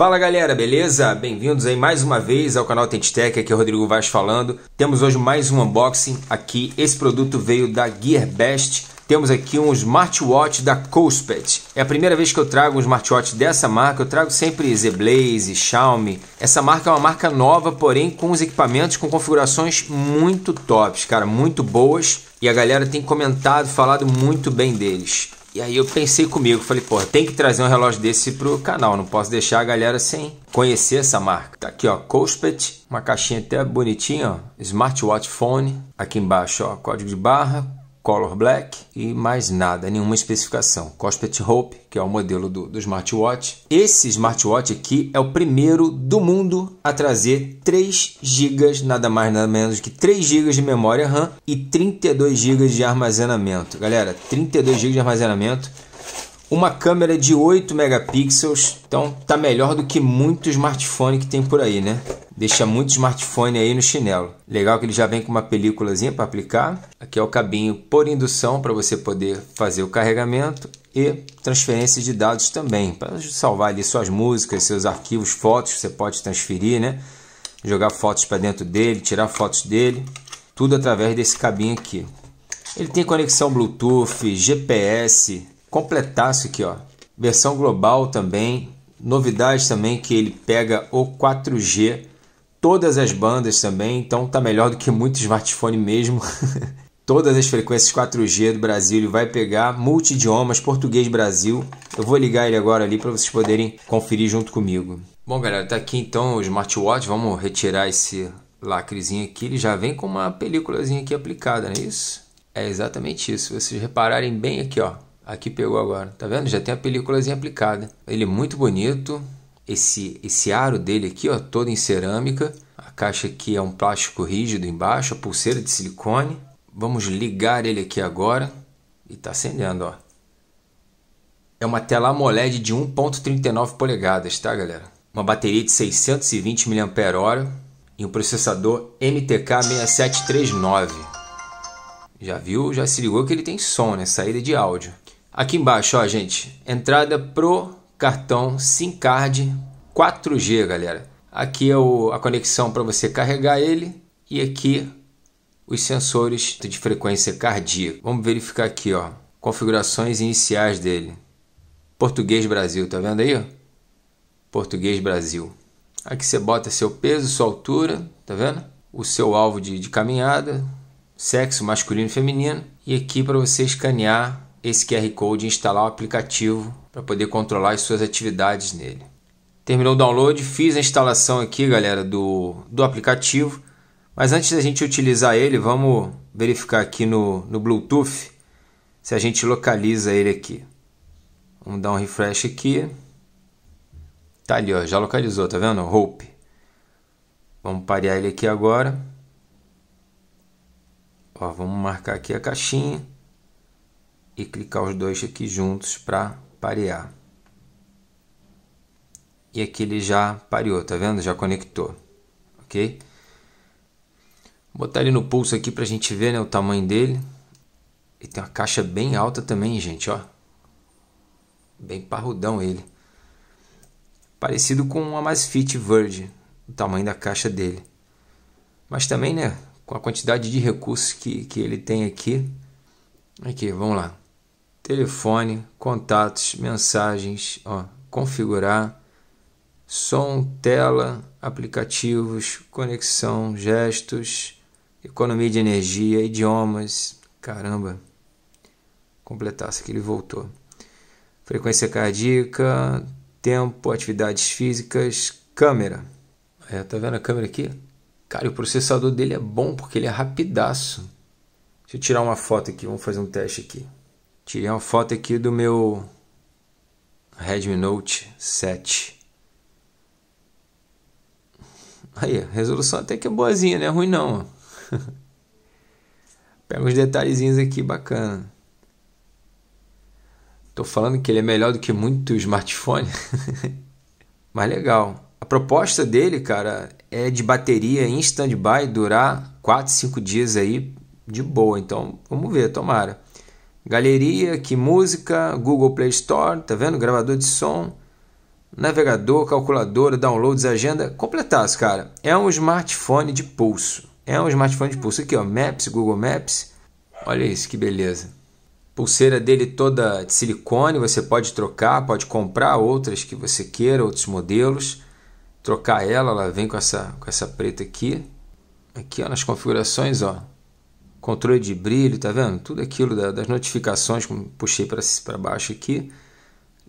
Fala galera, beleza? Bem-vindos aí mais uma vez ao canal Tech, aqui é o Rodrigo Vaz falando. Temos hoje mais um unboxing aqui. Esse produto veio da GearBest. Temos aqui um smartwatch da Cospet. É a primeira vez que eu trago um smartwatch dessa marca. Eu trago sempre Zeblaze, Xiaomi. Essa marca é uma marca nova, porém com os equipamentos com configurações muito tops, cara, muito boas. E a galera tem comentado, falado muito bem deles. E aí eu pensei comigo, falei, pô, tem que trazer um relógio desse pro canal, não posso deixar a galera sem conhecer essa marca. Tá aqui, ó, Cospet uma caixinha até bonitinha, ó, smartwatch phone, aqui embaixo, ó, código de barra, Color Black e mais nada, nenhuma especificação. Cospet Hope, que é o modelo do, do smartwatch. Esse smartwatch aqui é o primeiro do mundo a trazer 3 GB, nada mais nada menos que 3 GB de memória RAM e 32 GB de armazenamento. Galera, 32 GB de armazenamento uma câmera de 8 megapixels, então tá melhor do que muito smartphone que tem por aí, né? deixa muito smartphone aí no chinelo. Legal que ele já vem com uma películazinha para aplicar. Aqui é o cabinho por indução para você poder fazer o carregamento e transferência de dados também, para salvar ali suas músicas, seus arquivos, fotos, você pode transferir, né? Jogar fotos para dentro dele, tirar fotos dele, tudo através desse cabinho aqui. Ele tem conexão Bluetooth, GPS, completaço aqui, ó. Versão global também. Novidade também que ele pega o 4G todas as bandas também, então tá melhor do que muito smartphone mesmo. todas as frequências 4G do Brasil, ele vai pegar multidiomas, português Brasil. Eu vou ligar ele agora ali para vocês poderem conferir junto comigo. Bom, galera, tá aqui então o smartwatch, vamos retirar esse lacrezinho aqui, ele já vem com uma películazinha aqui aplicada, não é isso? É exatamente isso, se vocês repararem bem aqui, ó. Aqui pegou agora, tá vendo? Já tem a películazinha aplicada. Ele é muito bonito, esse, esse aro dele aqui, ó, todo em cerâmica. A caixa aqui é um plástico rígido embaixo, a pulseira de silicone. Vamos ligar ele aqui agora e tá acendendo, ó. É uma tela AMOLED de 1.39 polegadas, tá, galera? Uma bateria de 620 mAh e um processador MTK6739. Já viu? Já se ligou que ele tem som, né? Saída de áudio. Aqui embaixo, ó, gente, entrada pro cartão SIM card 4G, galera. Aqui é o, a conexão para você carregar ele e aqui os sensores de frequência cardíaca. Vamos verificar aqui, ó, configurações iniciais dele. Português Brasil, tá vendo aí? Português Brasil. Aqui você bota seu peso, sua altura, tá vendo? O seu alvo de, de caminhada, sexo masculino e feminino. E aqui para você escanear esse QR Code e instalar o aplicativo para poder controlar as suas atividades nele. Terminou o download, fiz a instalação aqui, galera, do, do aplicativo. Mas antes da gente utilizar ele, vamos verificar aqui no, no Bluetooth se a gente localiza ele aqui. Vamos dar um refresh aqui. Tá ali, ó, já localizou, tá vendo? Hope. Vamos parear ele aqui agora. Ó, vamos marcar aqui a caixinha e clicar os dois aqui juntos para parear. E aqui ele já pareou, tá vendo? Já conectou, ok? Vou botar ele no pulso aqui pra gente ver né, o tamanho dele. E tem uma caixa bem alta também, gente, ó. Bem parrudão ele. Parecido com uma fit Verde, o tamanho da caixa dele. Mas também, né, com a quantidade de recursos que, que ele tem aqui. Aqui, vamos lá telefone, contatos, mensagens, ó, configurar, som, tela, aplicativos, conexão, gestos, economia de energia, idiomas. Caramba, completasse que ele voltou. Frequência cardíaca, tempo, atividades físicas, câmera. É, tá vendo a câmera aqui? Cara, o processador dele é bom porque ele é rapidaço. Deixa eu tirar uma foto aqui, vamos fazer um teste aqui. Tirei uma foto aqui do meu Redmi Note 7. Aí, resolução até que é boazinha, né? Ruim não. Pega uns detalhezinhos aqui bacana. Tô falando que ele é melhor do que muito smartphone. Mas legal. A proposta dele, cara, é de bateria em stand-by durar 4, 5 dias aí de boa. Então, vamos ver, tomara. Galeria, que música, Google Play Store, tá vendo? Gravador de som, navegador, calculadora, downloads, agenda, completasse, cara. É um smartphone de pulso. É um smartphone de pulso aqui, ó, Maps, Google Maps. Olha isso, que beleza. Pulseira dele toda de silicone, você pode trocar, pode comprar outras que você queira, outros modelos. Trocar ela, ela vem com essa com essa preta aqui. Aqui, ó, nas configurações, ó controle de brilho, tá vendo? Tudo aquilo da, das notificações, como puxei para baixo aqui.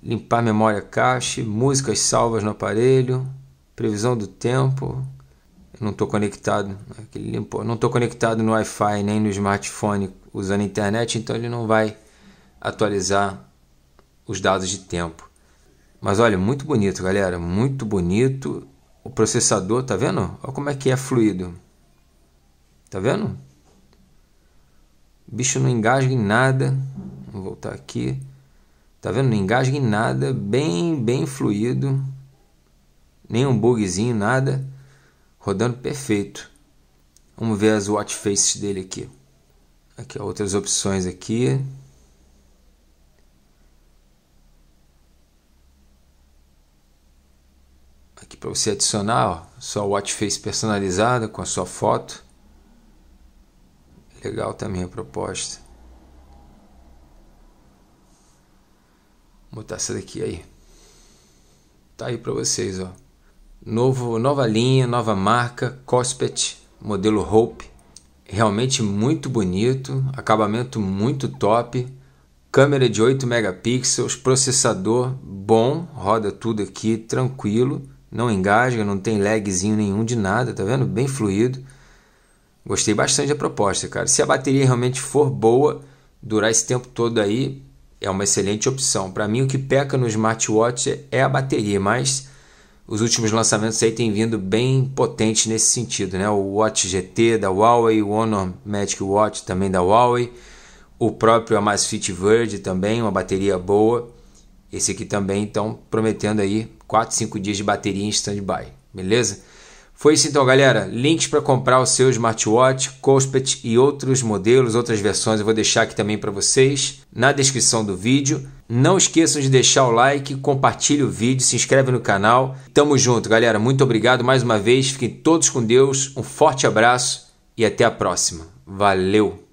Limpar memória cache, músicas salvas no aparelho, previsão do tempo. Eu não estou conectado, aquele limpo. Não estou conectado no Wi-Fi nem no smartphone usando a internet, então ele não vai atualizar os dados de tempo. Mas olha, muito bonito, galera, muito bonito. O processador, tá vendo? Olha como é que é fluido. Tá vendo? Bicho não engasga em nada. Vou voltar aqui. Tá vendo? Não engasga em nada. Bem, bem fluido. Nenhum bugzinho, nada. Rodando perfeito. Vamos ver as watch faces dele aqui. Aqui, outras opções aqui. para você adicionar ó, sua watch face personalizada com a sua foto. Legal também a proposta. Vou botar essa daqui aí. Tá aí para vocês, ó. Novo, nova linha, nova marca, Cospet, modelo Hope. Realmente muito bonito, acabamento muito top. Câmera de 8 megapixels, processador bom, roda tudo aqui tranquilo, não engasga, não tem lagzinho nenhum de nada, tá vendo? Bem fluido. Gostei bastante da proposta, cara. Se a bateria realmente for boa, durar esse tempo todo aí é uma excelente opção. Para mim, o que peca no smartwatch é a bateria, mas os últimos lançamentos aí têm vindo bem potentes nesse sentido, né? O Watch GT da Huawei, o Honor Magic Watch também da Huawei, o próprio Amazfit Verde também, uma bateria boa. Esse aqui também, estão prometendo aí 4, 5 dias de bateria em standby, beleza? Foi isso então, galera. Links para comprar o seu smartwatch, Cospet e outros modelos, outras versões, eu vou deixar aqui também para vocês na descrição do vídeo. Não esqueçam de deixar o like, compartilhe o vídeo, se inscreve no canal. Tamo junto, galera. Muito obrigado mais uma vez. Fiquem todos com Deus. Um forte abraço e até a próxima. Valeu!